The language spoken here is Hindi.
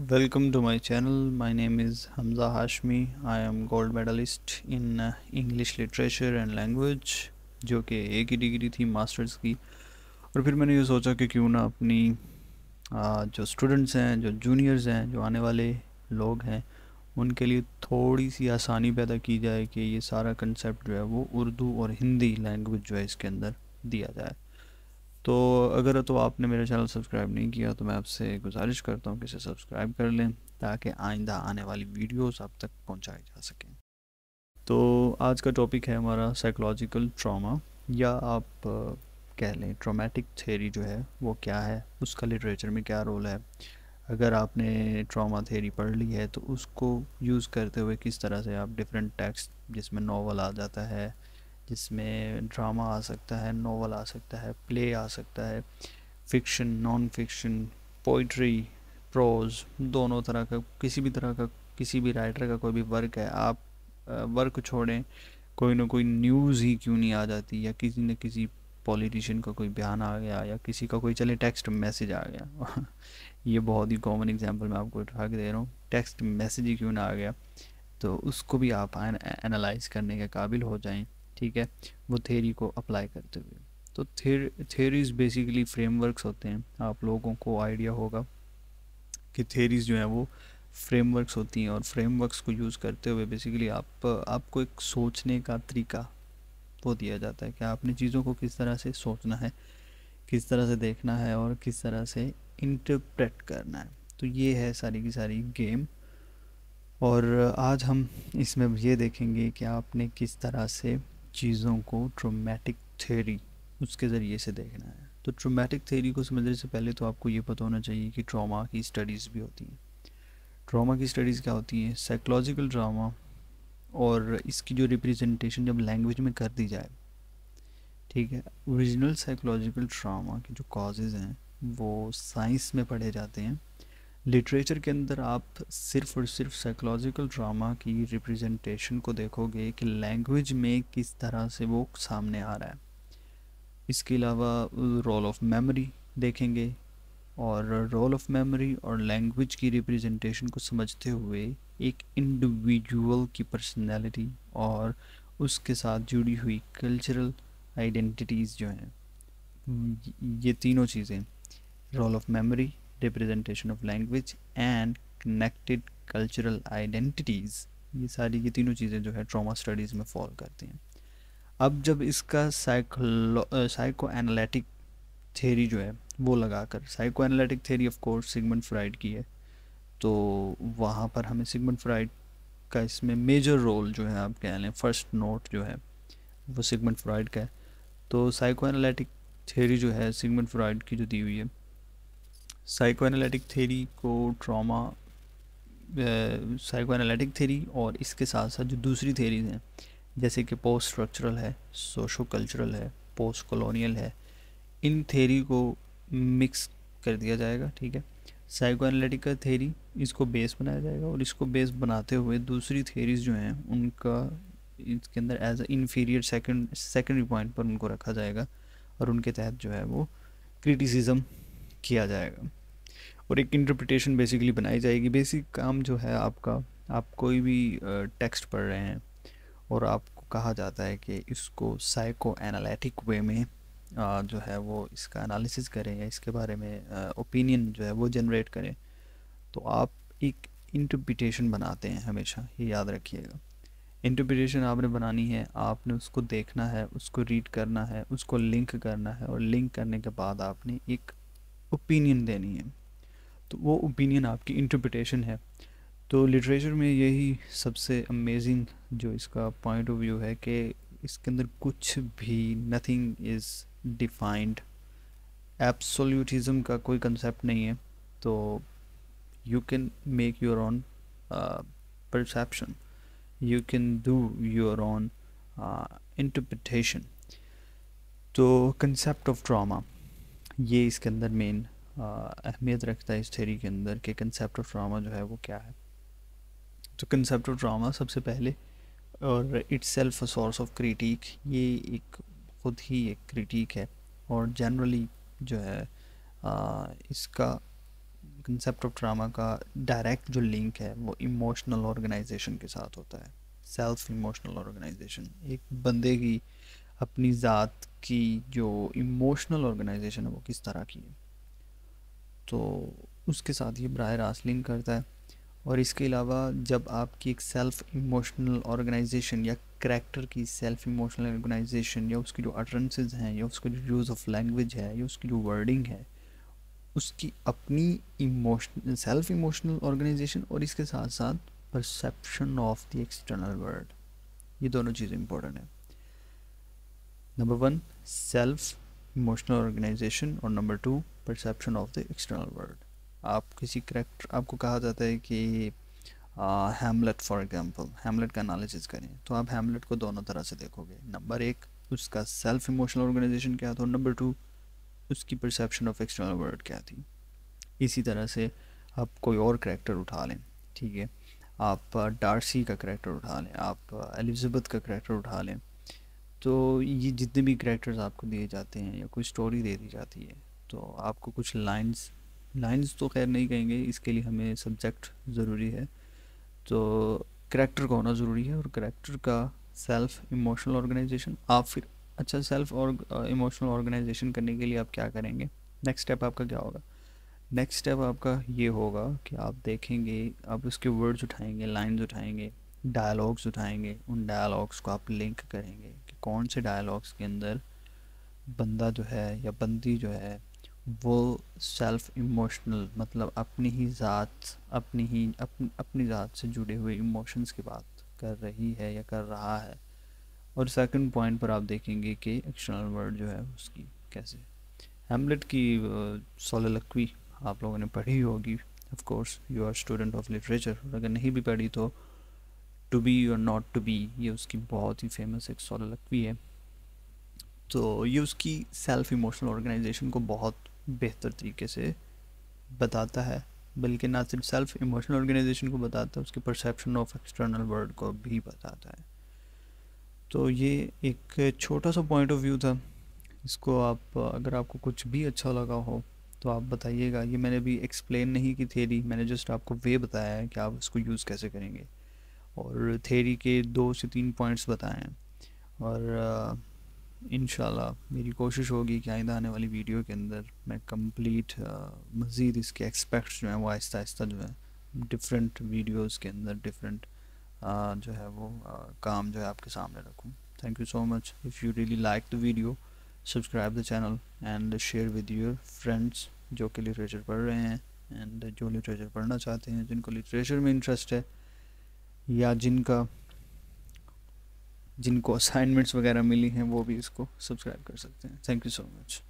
welcome to my channel my name is Hamza Hashmi I am gold medallist in English literature and language जो कि एक ही डिग्री थी मास्टर्स की और फिर मैंने ये सोचा कि क्यों ना अपनी जो स्टूडेंट्स हैं जो जूनियर्स हैं जो आने वाले लोग हैं उनके लिए थोड़ी सी आसानी पैदा की जाए कि ये सारा कंसेप्ट जो है वो उर्दू और हिंदी लैंग्वेज जो है इसके अंदर दिया जाए तो अगर तो आपने मेरा चैनल सब्सक्राइब नहीं किया तो मैं आपसे गुजारिश करता हूँ कि इसे सब्सक्राइब कर लें ताकि आइंदा आने वाली वीडियोस आप तक पहुँचाई जा सकें तो आज का टॉपिक है हमारा साइकोलॉजिकल ट्रॉमा या आप कह लें ट्रामेटिक थेरी जो है वो क्या है उसका लिटरेचर में क्या रोल है अगर आपने ट्रामा थेरी पढ़ ली है तो उसको यूज़ करते हुए किस तरह से आप डिफरेंट टेक्स्ट जिसमें नावल आ जाता है जिसमें ड्रामा आ सकता है नावल आ सकता है प्ले आ सकता है fiction non fiction poetry prose दोनों तरह का किसी भी तरह का किसी भी राइटर का कोई भी वर्क है आप वर्क छोड़ें कोई ना कोई न्यूज़ ही क्यों नहीं आ जाती या किसी न किसी पॉलिटिशियन का कोई बयान आ गया या किसी का कोई चले टेक्स्ट मैसेज आ गया ये बहुत ही कॉमन एग्जांपल मैं आपको उठा के दे रहा हूँ टेक्स्ट मैसेज ही क्यों ना आ गया तो उसको भी आप एनालाइज करने के काबिल हो जाएं ठीक है वो थेरी को अप्लाई करते हुए तो थेरीज बेसिकली फ्रेमवर्क्स होते हैं आप लोगों को आइडिया होगा कि थेरीज जो हैं वो फ्रेमवर्क्स होती हैं और फ्रेमवर्क्स को यूज़ करते हुए बेसिकली आप आपको एक सोचने का तरीका वो दिया जाता है कि आपने चीज़ों को किस तरह से सोचना है किस तरह से देखना है और किस तरह से इंटरप्रेट करना है तो ये है सारी की सारी गेम और आज हम इसमें ये देखेंगे कि आपने किस तरह से चीज़ों को ट्रोमेटिक थेरी उसके ज़रिए से देखना है तो ट्रोमेटिक थेरी को समझने से पहले तो आपको ये पता होना चाहिए कि ट्रामा की स्टडीज़ भी होती हैं ट्रामा की स्टडीज़ क्या होती हैं साइकोलॉजिकल ड्रामा और इसकी जो रिप्रेजेंटेशन जब लैंग्वेज में कर दी जाए ठीक है ओरिजिनल साइकोलॉजिकल ट्रामा के जो काजेज़ हैं वो साइंस में पढ़े जाते हैं लिटरेचर के अंदर आप सिर्फ और सिर्फ साइकोलॉजिकल ड्रामा की रिप्रेजेंटेशन को देखोगे कि लैंग्वेज में किस तरह से वो सामने आ रहा है इसके अलावा रोल ऑफ मेमोरी देखेंगे और रोल ऑफ मेमोरी और लैंग्वेज की रिप्रेजेंटेशन को समझते हुए एक इंडिविजुअल की पर्सनैलिटी और उसके साथ जुड़ी हुई कल्चरल आइडेंटिटीज़ जो हैं ये तीनों चीज़ें role of memory representation of language and connected cultural identities ये सारी की तीनों चीज़ें जो है ट्रॉमा स्टडीज़ में फॉल करती हैं अब जब इसका साइको साइको एनालिटिक थेरी जो है वो लगाकर psycho analytic theory of course Sigmund Freud की है तो वहाँ पर हमें सिगमंड फ्राइड का इसमें मेजर रोल जो है आप कह लें फर्स्ट नोट जो है वो सिगमंड फ्राइड का है तो साइको एनालिटिक थेरी जो है सिगमंड फ्राइड की जो दी हुई है साइकोएनालिटिक थेरी को ट्रॉमा साइकोएनालिटिक थेरी और इसके साथ साथ जो दूसरी थेरीज हैं जैसे कि पोस्ट स्ट्रक्चरल है सोशो कल्चरल है पोस्ट कॉलोनियल है इन थेरी को मिक्स कर दिया जाएगा ठीक है साइको का थेरी इसको बेस बनाया जाएगा और इसको बेस बनाते हुए दूसरी थेरीज जो हैं उनका इसके अंदर as inferior second secondary point पर उनको रखा जाएगा और उनके तहत जो है वो क्रिटिसिज्म किया जाएगा और एक इंटरप्रिटेशन बेसिकली बनाई जाएगी बेसिक काम जो है आपका आप कोई भी टेक्स्ट पढ़ रहे हैं और आपको कहा जाता है कि इसको साइको एनालिटिक वे में जो है वो इसका एनालिसिस करें या इसके बारे में ओपिनियन जो है वो जनरेट करें तो आप एक इंटरप्रिटेशन बनाते हैं हमेशा ये याद रखिएगा इंटरप्रिटेशन आपने बनानी है आपने उसको देखना है उसको रीड करना है उसको लिंक करना है और लिंक करने के बाद आपने एक ओपिनियन देनी है तो वो ओपिनियन आपकी इंटरप्रटेशन है तो लिटरेचर में यही सबसे अमेजिंग जो इसका पॉइंट ऑफ व्यू है कि इसके अंदर कुछ भी नथिंग इज़ डिफाइंड एब्सोल्यूटिज़म का कोई कंसेप्ट नहीं है तो you can make your own perception you can do your own interpretation तो कंसेप्ट ऑफ ड्रामा ये इसके अंदर मेन अहमियत रखता है इस थेरी के अंदर कि कंसेप्ट ऑफ ड्रामा जो है वो क्या है तो कंसेप्ट ऑफ ड्रामा सबसे पहले और itself source of critic ये एक खुद ही एक क्रिटिक है और जनरली जो है आ, इसका कंसेप्ट ऑफ ड्रामा का डायरेक्ट जो लिंक है वो इमोशनल ऑर्गेनाइजेशन के साथ होता है सेल्फ इमोशनल ऑर्गेनाइजेशन एक बंदे की अपनी ज़ात की जो इमोशनल ऑर्गेनाइजेशन है वो किस तरह की है तो उसके साथ ये ब्राह रास्त लिंक करता है और इसके अलावा जब आपकी एक सेल्फ इमोशनल ऑर्गेनाइजेशन या करेक्टर की सेल्फ इमोशनल ऑर्गेनाइजेशन या उसकी जो अटरेंसेज हैं या उसका जो यूज़ ऑफ लैंग्वेज है या उसकी जो वर्डिंग है उसकी अपनी इमोशन सेल्फ इमोशनल ऑर्गेनाइजेशन और इसके साथ साथ perception of the external world ये दोनों चीज़ें इंपॉर्टेंट हैं number one self emotional organisation और number two perception of the external world आप किसी करेक्टर आपको कहा जाता है कि हेमलेट फॉर एग्जांपल हेमलेट का एनालिसिस करें तो आप हेमलेट को दोनों तरह से देखोगे नंबर एक उसका सेल्फ इमोशनल ऑर्गेनाइजेशन क्या था और नंबर टू उसकी परसेप्शन ऑफ एक्सटर्नल वर्ल्ड क्या थी इसी तरह से आप कोई और करेक्टर उठा लें ठीक है आप डार्सी का करेक्टर उठा लें आप एलिजबथ का करेक्टर उठा लें तो ये जितने भी करेक्टर्स आपको दिए जाते हैं या कोई स्टोरी दे दी जाती है तो आपको कुछ लाइन्स लाइन्स तो खैर नहीं कहेंगे इसके लिए हमें सब्जेक्ट ज़रूरी है तो करेक्टर का होना ज़रूरी है और करेक्टर का सेल्फ इमोशनल ऑर्गेनाइजेशन आप फिर अच्छा सेल्फ और इमोशनल ऑर्गेनाइजेशन करने के लिए आप क्या करेंगे नेक्स्ट स्टेप आपका क्या होगा नेक्स्ट स्टेप आपका ये होगा कि आप देखेंगे आप उसके वर्ड्स उठाएंगे लाइंस उठाएंगे डायलॉग्स उठाएंगे उन डायलॉग्स को आप लिंक करेंगे कि कौन से डायलॉग्स के अंदर बंदा जो है या बंदी जो है वो सेल्फ इमोशनल मतलब अपनी ही ज़ात अपनी ही अपनी अपनी ज़ात से जुड़े हुए इमोशंस की बात कर रही है या कर रहा है और सेकंड पॉइंट पर आप देखेंगे कि एक्सटर्नल वर्ड जो है उसकी कैसे हेमलेट की सोलोलक्वी आप लोगों ने पढ़ी होगी of course you are student of literature अगर नहीं भी पढ़ी तो to be or not to be ये उसकी बहुत ही फेमस एक सोलोलक्वी है तो ये उसकी सेल्फ इमोशनल ऑर्गेनाइजेशन को बहुत बेहतर तरीके से बताता है बल्कि ना सिर्फ सेल्फ इमोशनल ऑर्गेनाइजेशन को बताता है उसके परसेप्शन ऑफ एक्सटर्नल वर्ल्ड को भी बताता है तो ये एक छोटा सा पॉइंट ऑफ व्यू था इसको आप अगर आपको कुछ भी अच्छा लगा हो तो आप बताइएगा ये मैंने अभी एक्सप्लेन नहीं की थेरी मैंने जस्ट आपको वे बताया है कि आप इसको यूज़ कैसे करेंगे और थेरी के दो से तीन पॉइंट्स बताए हैं और इन मेरी कोशिश होगी कि आइंदा आने वाली वीडियो के अंदर मैं कम्प्लीट uh, मज़ीद इसके एक्सपेक्ट जो हैं वो आहिस्ता आहिस्ता जो है डिफरेंट वीडियोज़ के अंदर डिफरेंट uh, जो है वो uh, काम जो है आपके सामने रखूँ thank you so much if you really like the video subscribe the channel and share with your friends जो कि लिटरेचर पढ़ रहे हैं एंड जो लिटरेचर पढ़ना चाहते हैं जिनको लिटरेचर में इंटरेस्ट है या जिनका जिनको असाइनमेंट्स वगैरह मिली हैं वो भी इसको सब्सक्राइब कर सकते हैं थैंक यू सो मच